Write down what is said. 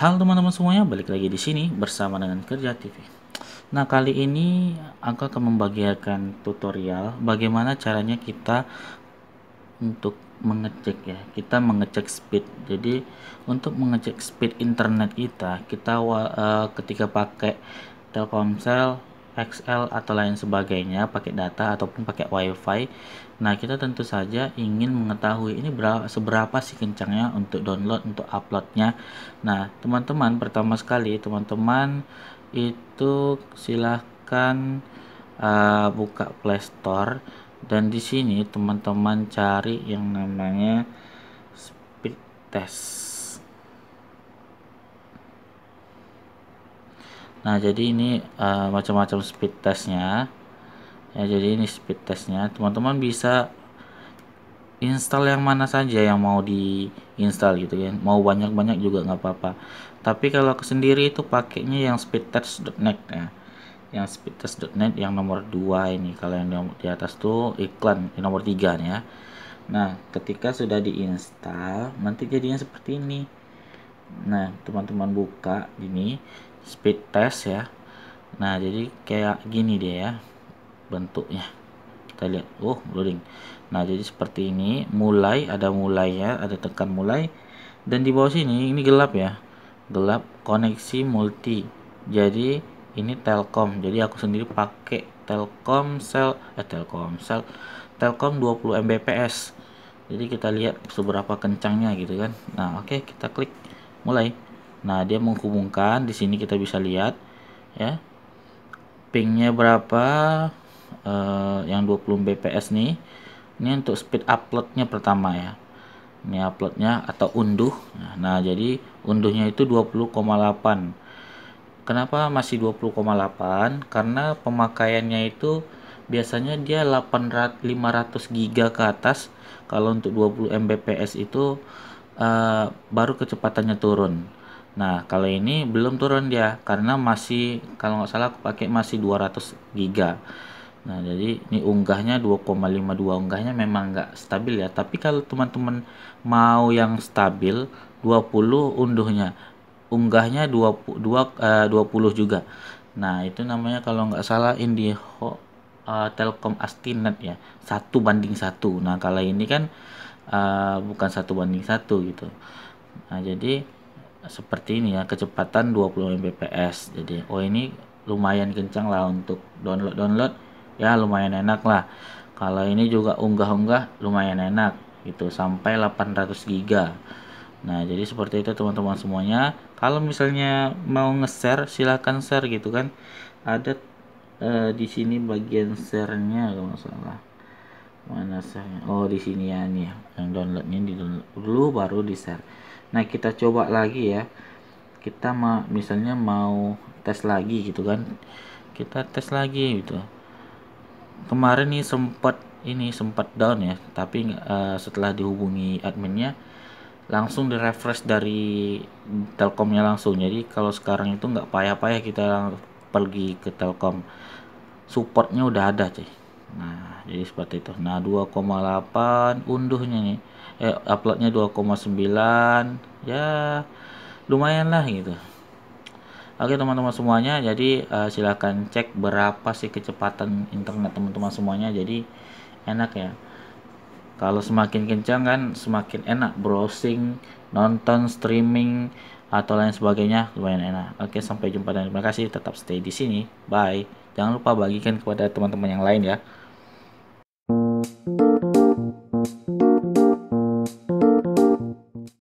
Halo teman-teman semuanya, balik lagi di sini bersama dengan Kerja TV. Nah, kali ini aku akan membagikan tutorial bagaimana caranya kita untuk mengecek ya. Kita mengecek speed. Jadi, untuk mengecek speed internet kita, kita uh, ketika pakai Telkomsel XL atau lain sebagainya pakai data ataupun pakai WiFi. Nah, kita tentu saja ingin mengetahui ini berapa, seberapa sih kencangnya untuk download untuk uploadnya. Nah, teman-teman pertama sekali teman-teman itu silahkan uh, buka Play Store dan di sini teman-teman cari yang namanya speed test nah jadi ini uh, macam-macam speed testnya ya jadi ini speed testnya teman-teman bisa install yang mana saja yang mau di install gitu kan ya. mau banyak-banyak juga nggak apa-apa tapi kalau kesendiri sendiri itu pakainya yang speedtest.net ya yang speedtest.net yang nomor 2 ini kalau yang di atas tuh iklan yang nomor 3 ya nah ketika sudah diinstal nanti jadinya seperti ini nah teman-teman buka gini speed test ya nah jadi kayak gini dia ya bentuknya kita lihat oh loading nah jadi seperti ini mulai ada mulai ya ada tekan mulai dan di bawah sini ini gelap ya gelap koneksi multi jadi ini Telkom jadi aku sendiri pakai Telkomsel eh Telkomsel Telkom 20 Mbps jadi kita lihat seberapa kencangnya gitu kan nah oke okay, kita klik mulai nah dia menghubungkan di sini kita bisa lihat ya pingnya berapa uh, yang 20 Mbps nih ini untuk speed uploadnya pertama ya ini uploadnya atau unduh nah jadi unduhnya itu 20,8 kenapa masih 20,8 karena pemakaiannya itu biasanya dia 800 500 giga ke atas kalau untuk 20 Mbps itu Eh, baru kecepatannya turun. Nah, kalau ini belum turun dia karena masih kalau nggak salah aku pakai masih 200 giga. Nah, jadi ini unggahnya 2,52 unggahnya memang nggak stabil ya. Tapi kalau teman-teman mau yang stabil 20 unduhnya. Unggahnya 20 2, 20 juga. Nah, itu namanya kalau nggak salah ini eh, Telkom Astinet ya. satu banding satu Nah, kalau ini kan uh, bukan satu banding satu gitu nah jadi seperti ini ya kecepatan 20 Mbps jadi oh ini lumayan kencang lah untuk download download ya lumayan enak lah kalau ini juga unggah-unggah lumayan enak gitu sampai 800 giga nah jadi seperti itu teman-teman semuanya kalau misalnya mau nge-share silahkan share gitu kan ada uh, di sini bagian sharenya kalau masalah. salah mana saya oh di sini ya nih ya. yang downloadnya di download dulu baru di share nah kita coba lagi ya kita ma misalnya mau tes lagi gitu kan kita tes lagi gitu kemarin nih sempat ini sempat down ya tapi uh, setelah dihubungi adminnya langsung di refresh dari telkomnya langsung jadi kalau sekarang itu nggak payah-payah kita pergi ke telkom supportnya udah ada sih nah jadi seperti itu nah 2,8 unduhnya nih eh uploadnya 2,9 ya lumayan lah gitu Oke teman-teman semuanya, jadi uh, eh, silahkan cek berapa sih kecepatan internet teman-teman semuanya. Jadi enak ya. Kalau semakin kencang kan semakin enak browsing, nonton streaming atau lain sebagainya lumayan enak. Oke sampai jumpa dan terima kasih. Tetap stay di sini. Bye. Jangan lupa bagikan kepada teman-teman yang lain ya.